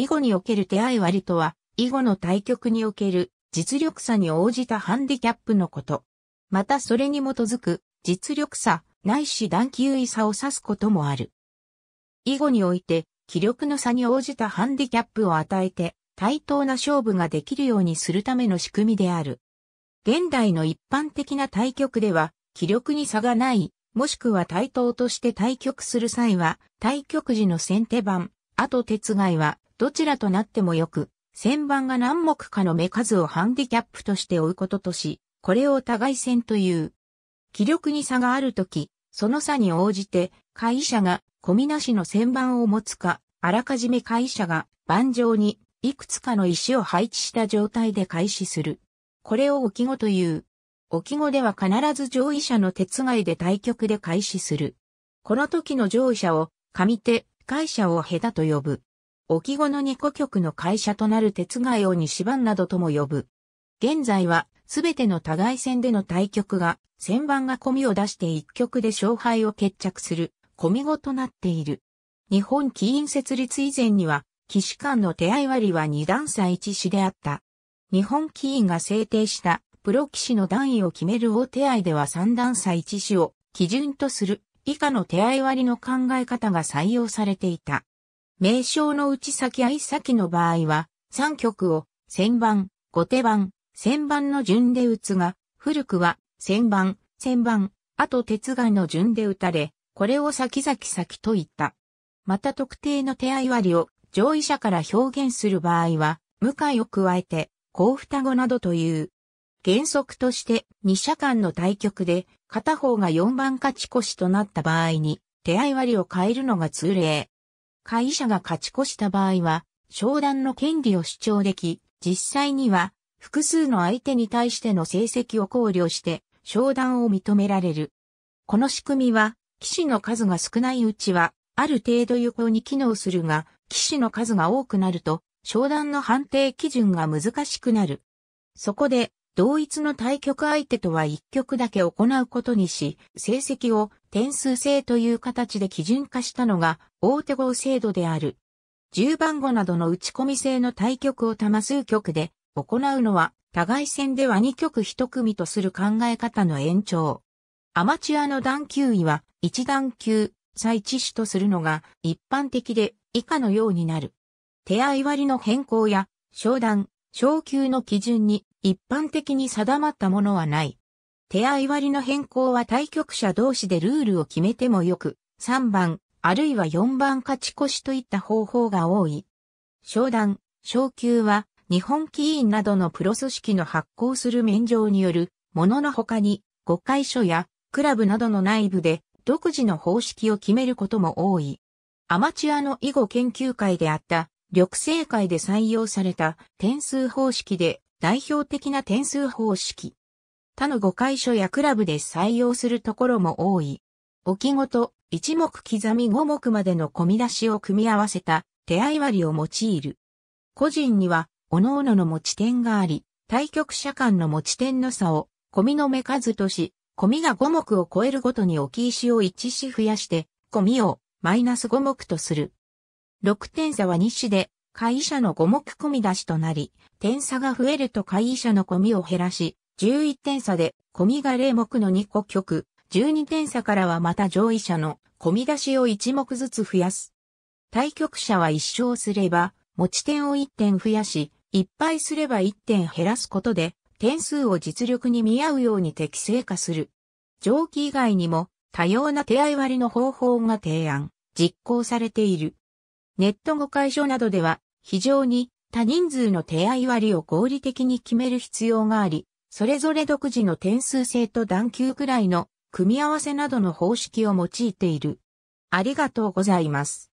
囲碁における手合割とは、囲碁の対局における実力差に応じたハンディキャップのこと。またそれに基づく実力差、ないし段級位差を指すこともある。囲碁において、気力の差に応じたハンディキャップを与えて、対等な勝負ができるようにするための仕組みである。現代の一般的な対局では、気力に差がない、もしくは対等として対局する際は、対局時の先手番、あと手違いは、どちらとなってもよく、旋盤が何目かの目数をハンディキャップとして追うこととし、これを互い線という。気力に差があるとき、その差に応じて、会社が、小みなしの旋盤を持つか、あらかじめ会社が、盤上に、いくつかの石を配置した状態で開始する。これを置き語という。置き語では必ず上位者の手つがいで対局で開始する。この時の上位者を、上手、会社を下手と呼ぶ。沖語の2個局の会社となる鉄貝を西番などとも呼ぶ。現在は、すべての互い戦での対局が、戦番が込みを出して一局で勝敗を決着する、込み語となっている。日本棋院設立以前には、騎士官の手合割は二段差一子であった。日本棋院が制定した、プロ騎士の段位を決める大手合では三段差一子を基準とする以下の手合割の考え方が採用されていた。名称のち先相先の場合は、三曲を、千番、後手番、千番の順で打つが、古くは、千番、千番、あと鉄眼の順で打たれ、これを先々先と言った。また特定の手合割を上位者から表現する場合は、向かいを加えて、高双子などという。原則として二者間の対局で片方が四番勝ち越しとなった場合に手合割を変えるのが通例。会社が勝ち越した場合は、商談の権利を主張でき、実際には、複数の相手に対しての成績を考慮して、商談を認められる。この仕組みは、騎士の数が少ないうちは、ある程度有効に機能するが、騎士の数が多くなると、商談の判定基準が難しくなる。そこで、同一の対局相手とは一局だけ行うことにし、成績を点数制という形で基準化したのが大手号制度である。10番号などの打ち込み制の対局を多数局で行うのは互い戦では2局1組とする考え方の延長。アマチュアの段級位は1段級再知種とするのが一般的で以下のようになる。手合割の変更や商段、昇級の基準に一般的に定まったものはない。手合割の変更は対局者同士でルールを決めてもよく、3番、あるいは4番勝ち越しといった方法が多い。商談、昇級は、日本棋院などのプロ組織の発行する免状による、ものの他に、誤解書や、クラブなどの内部で、独自の方式を決めることも多い。アマチュアの囲碁研究会であった、緑星会で採用された点数方式で代表的な点数方式。他の5解所やクラブで採用するところも多い。置きごと、一目刻み五目までの込み出しを組み合わせた手合割を用いる。個人には、各々の持ち点があり、対局者間の持ち点の差を、込みの目数とし、込みが5目を超えるごとに置き石を1子増やして、込みをマイナス5目とする。6点差は2子で、会社の5目込み出しとなり、点差が増えると会社の込みを減らし、11点差で、込みが0目の2個曲、12点差からはまた上位者の込み出しを1目ずつ増やす。対局者は1勝すれば、持ち点を1点増やし、1敗すれば1点減らすことで、点数を実力に見合うように適正化する。上記以外にも、多様な手合割りの方法が提案、実行されている。ネット誤解書などでは、非常に多人数の手合割りを合理的に決める必要があり、それぞれ独自の点数制と段級くらいの組み合わせなどの方式を用いている。ありがとうございます。